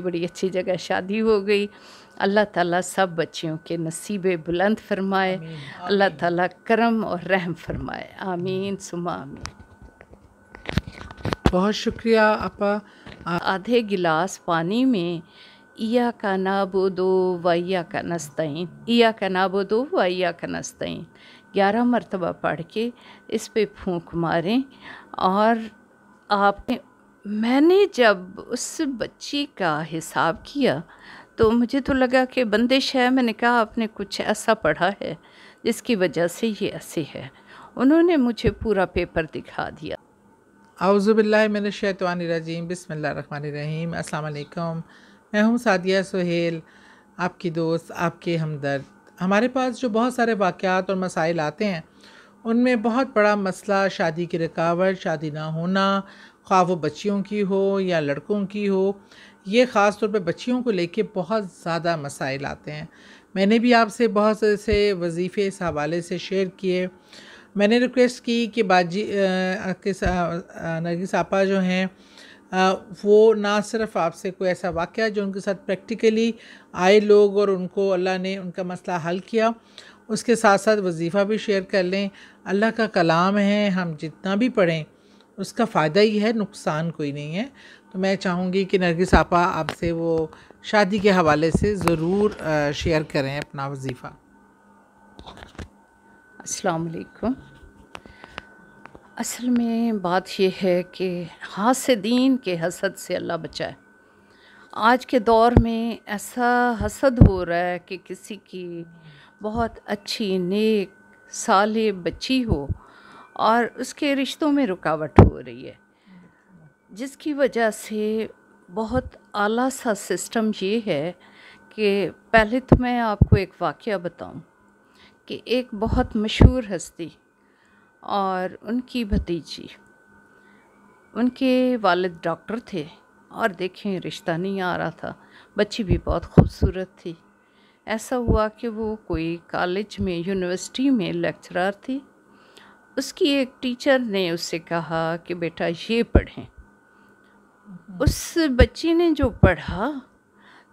बड़ी अच्छी जगह शादी हो गई अल्लाह ताला सब बच्चियों के नसीबे बुलंद फरमाए अल्लाह ताला करम और रहम फरमाए आमीन सुमा आमीन बहुत शुक्रिया आपा आधे गिलास पानी में इया का नाबो दो वाइया का नस्तैन इया का नाबो दो वाइया का नस्तैन ग्यारह मरतबा पढ़ के इस पे फूंक मारें और आपने मैंने जब उस बच्ची का हिसाब किया तो मुझे तो लगा कि बंदिश है मैंने कहा आपने कुछ ऐसा पढ़ा है जिसकी वजह से ये ऐसे है उन्होंने मुझे पूरा पेपर दिखा दिया आउज़बिल्लिमिनशैतवानरजीम बसमीम अलकुम मैं हूँ सादिया सुहेल आपकी दोस्त आपके हमदर्द हमारे पास जो बहुत सारे वाक़ात और मसाइल आते हैं उनमें बहुत बड़ा मसला शादी की रुकावट शादी ना होना ख्वाह वो बच्चियों की हो या लड़कों की हो ये ख़ास तौर पे बच्चियों को लेके बहुत ज़्यादा मसाइल आते हैं मैंने भी आपसे बहुत से वजीफ़े इस हवाले से शेयर किए मैंने रिक्वेस्ट की कि बाजी के नरगिस आपा जो हैं वो ना सिर्फ आपसे कोई ऐसा वाक़ जो उनके साथ प्रैक्टिकली आए लोग और उनको अल्लाह ने उनका मसला हल किया उसके साथ साथ वजीफ़ा भी शेयर कर लें अल्लाह का कलाम है हम जितना भी पढ़ें उसका फ़ायदा ही है नुकसान कोई नहीं है तो मैं चाहूँगी कि नरगिस आपा आपसे वो शादी के हवाले से ज़रूर शेयर करें अपना वजीफ़ा असलकुम असल में बात यह है कि हासदीन के हसद से अल्लाह बचाए आज के दौर में ऐसा हसद हो रहा है कि किसी की बहुत अच्छी नेक साले बच्ची हो और उसके रिश्तों में रुकावट हो रही है जिसकी वजह से बहुत आला सा सिस्टम ये है कि पहले तो मैं आपको एक वाक़ बताऊँ कि एक बहुत मशहूर हस्ती और उनकी भतीजी उनके वालिद डॉक्टर थे और देखें रिश्ता नहीं आ रहा था बच्ची भी बहुत खूबसूरत थी ऐसा हुआ कि वो कोई कॉलेज में यूनिवर्सिटी में लेक्चरर थी उसकी एक टीचर ने उससे कहा कि बेटा ये पढ़ें उस बच्ची ने जो पढ़ा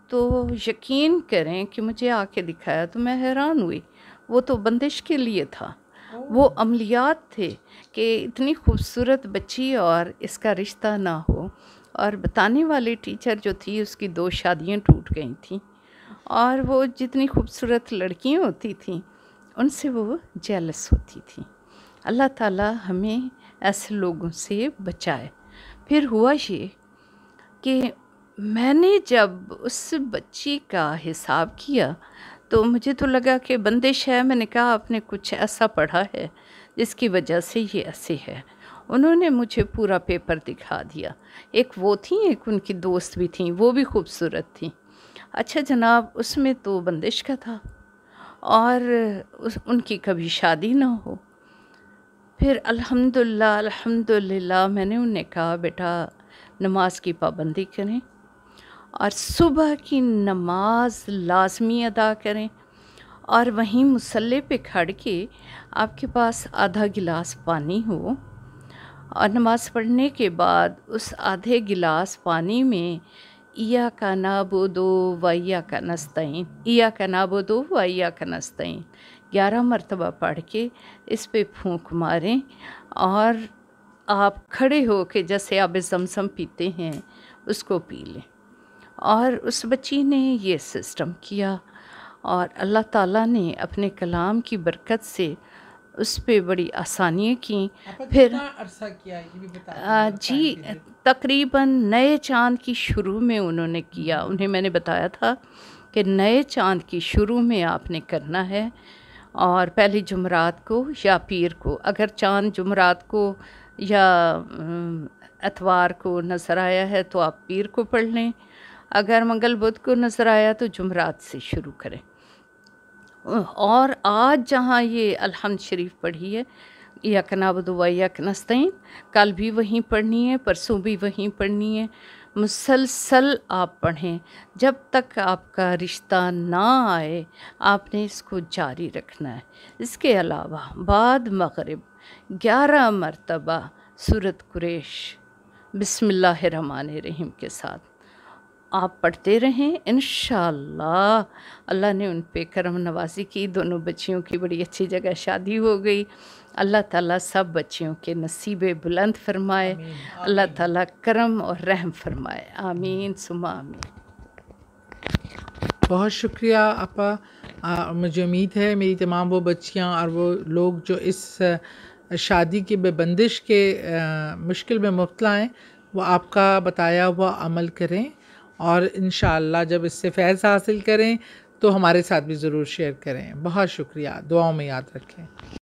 तो यकीन करें कि मुझे आके दिखाया तो मैं हैरान हुई वो तो बंदिश के लिए था वो अमलियात थे कि इतनी खूबसूरत बच्ची और इसका रिश्ता ना हो और बताने वाली टीचर जो थी उसकी दो शादियां टूट गई थी और वो जितनी खूबसूरत लड़कियां होती थी उनसे वो जेलस होती थी अल्लाह ताला हमें ऐसे लोगों से बचाए फिर हुआ ये कि मैंने जब उस बच्ची का हिसाब किया तो मुझे तो लगा कि बंदिश है मैंने कहा आपने कुछ ऐसा पढ़ा है जिसकी वजह से ये ऐसे है उन्होंने मुझे पूरा पेपर दिखा दिया एक वो थी एक उनकी दोस्त भी थी वो भी खूबसूरत थी अच्छा जनाब उसमें तो बंदिश का था और उस उनकी कभी शादी ना हो फिर अल्हम्दुलिल्लाह अल्हम्दुलिल्लाह मैंने उन्हें कहा बेटा नमाज की पाबंदी करें और सुबह की नमाज लाजमी अदा करें और वहीं मसल्ले पे खड़ के आपके पास आधा गिलास पानी हो और नमाज़ पढ़ने के बाद उस आधे गिलास पानी में इया का नाबो दो वैया का नस्तैन ईया का नाबो दो वैया का नस्तैन ग्यारह मरतबा पढ़ के इस पर फूंक मारें और आप खड़े हो के जैसे आप जमसम पीते हैं उसको पी लें और उस बच्ची ने ये सिस्टम किया और अल्लाह ताला ने अपने कलाम की बरकत से उस पर बड़ी आसानियाँ की फिर अरसा किया ये भी बता आ, जी तकरीबन नए चांद की शुरू में उन्होंने किया उन्हें मैंने बताया था कि नए चांद की शुरू में आपने करना है और पहली जुमरात को या पीर को अगर चांद जुमरात को या अतवार को नज़र आया है तो आप पीर को पढ़ लें अगर मंगल बुध को नज़र आया तो जुमरात से शुरू करें और आज जहाँ ये अलहमद शरीफ पढ़ी है यकनाबुदवा यकनस्तीन कल भी वहीं पढ़नी है परसों भी वहीं पढ़नी है मुसलसल आप पढ़ें जब तक आपका रिश्ता ना आए आपने इसको जारी रखना है इसके अलावा बाद मगरब ग्यारह मरतबा सूरत कुरेश बिसमीम के साथ आप पढ़ते रहें इन अल्लाह ने उन पर करम नवाजी की दोनों बच्चियों की बड़ी अच्छी जगह शादी हो गई अल्लाह ताला सब बच्चियों के नसीब बुलंद फरमाए अल्लाह ताला करम और रहम फरमाए आमीन सुमा आमीन बहुत शुक्रिया आपा आ, मुझे उम्मीद है मेरी तमाम वो बच्चियाँ और वो लोग जो इस शादी की बेबंदिश के आ, मुश्किल में मुबला हैं वो आपका बताया हुआ अमल करें और इन जब इससे फैज़ हासिल करें तो हमारे साथ भी ज़रूर शेयर करें बहुत शुक्रिया दुआओं में याद रखें